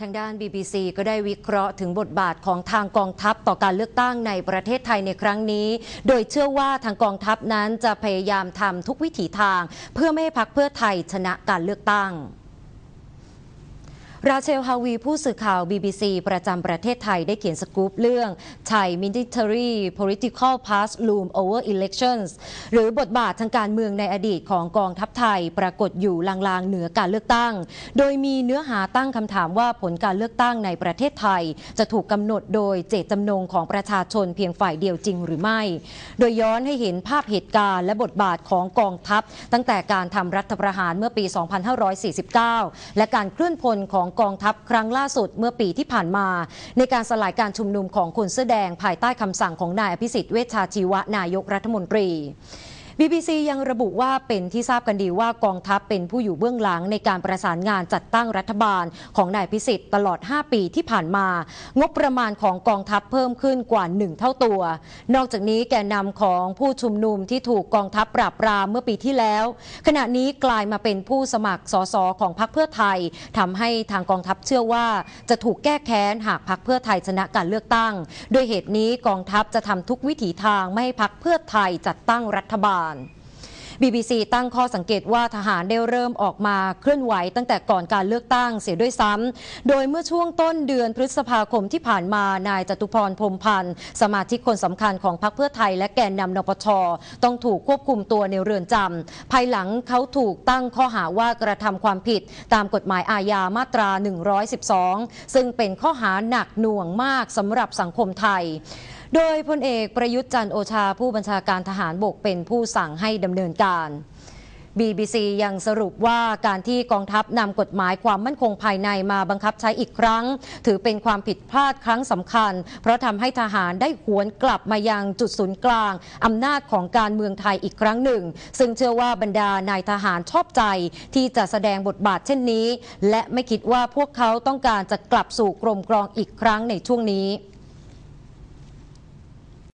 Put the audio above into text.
ทางด้าน BBC ก็ได้วิเคราะห์ถึงบทบาทของทางกองทัพต่อการเลือกตั้งในประเทศไทยในครั้งนี้ โดยเชื่อว่าทางกองทัพนั้นจะพยายามทำทุกวิถีทาง เพื่อไม่ให้พักเพื่อไทยชนะการเลือกตั้งราเชลฮาวีผู้สื่อข่าว BBC ประจำประเทศไทยได้เขียนสกู๊ปเรื่อง t h a ต Military Political Past Loom Over Elections หรือบทบาททางการเมืองในอดีตของกองทัพไทย ปรากฏอยู่ลางๆเหนือการเลือกตั้ง โดยมีเนื้อหาตั้งคำถามว่าผลการเลือกตั้งในประเทศไทย จะถูกกำหนดโดยเจตจำนงของประชาชนเพียงฝ่ายเดียวจริงหรือไม่ โดยย้อนให้เห็นภาพเหตุการณ์และบทบาทของกองทัพตั้งแต่การทำรัฐประหารเมื่อปี 2549 และการเคลื่อนพลของกองทัพครั้งล่าสุดเมื่อปีที่ผ่านมาในการสลายการชุมนุมของคนเสื้อแดงภายใต้คำสั่งของนายอภิสิทธิ์เวชชาชีวะ นายกรัฐมนตรี BBC ยังระบุว่าเป็นที่ทราบกันดีว่ากองทัพเป็นผู้อยู่เบื้องหลังในการประสานงานจัดตั้งรัฐบาล ของนายพิสิทธิ์ตลอด 5 ปีที่ผ่านมา งบประมาณของกองทัพเพิ่มขึ้นกว่า 1 เท่าตัว นอกจากนี้แกนนำของผู้ชุมนุมที่ถูกกองทัพปราบปรามเมื่อปีที่แล้ว ขณะนี้กลายมาเป็นผู้สมัครสสของพรรคเพื่อไทยทำให้ทางกองทัพเชื่อว่าจะถูกแก้แค้นหากพรรคเพื่อไทยชนะการเลือกตั้งโดยเหตุนี้กองทัพจะทำทุกวิถีทางไม่ให้พรรคเพื่อไทยจัดตั้งรัฐบาลาล BBC ตั้งข้อสังเกตว่าทหารได้เริ่มออกมาเคลื่อนไหวตั้งแต่ก่อนการเลือกตั้งเสียด้วยซ้ำโดยเมื่อช่วงต้นเดือนพฤษภาคมที่ผ่านมา นายจตุพรพรมพันธ์สมาชิกคนสำคัญของพรรคเพื่อไทยและแกนนำนปชต้องถูกควบคุมตัวในเรือนจำภายหลังเขาถูกตั้งข้อหาว่ากระทำความผิดตามกฎหมายอาญามาตรา 112 ซึ่งเป็นข้อหาหนักหน่วงมากสำหรับสังคมไทยโดยพลเอกประยุทธ์จันโอชาผู้บัญชาการทหารบกเป็นผู้สั่งให้ดำเนินการ BBC ยังสรุปว่าการที่กองทัพนำกฎหมายความมั่นคงภายในมาบังคับใช้อีกครั้ง ถือเป็นความผิดพลาดครั้งสำคัญ เพราะทำให้ทหารได้หวนกลับมายังจุดศูนย์กลางอำนาจของการเมืองไทยอีกครั้งหนึ่ง ซึ่งเชื่อว่าบรรดานายทหารชอบใจที่จะแสดงบทบาทเช่นนี้ และไม่คิดว่าพวกเขาต้องการจะกลับสู่กรมกรองอีกครั้งในช่วงนี้